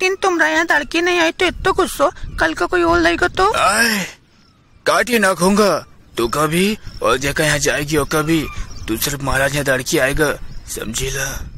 दिन तुम रहे यहाँ तड़की नहीं आई तो इतना गुस्सो कल का कोई और लाएगा तो काट ही ना खूंगा तू कभी और जगह यहाँ जाएगी और कभी तू सिर्फ महाराज यहाँ तड़की आएगा समझी ला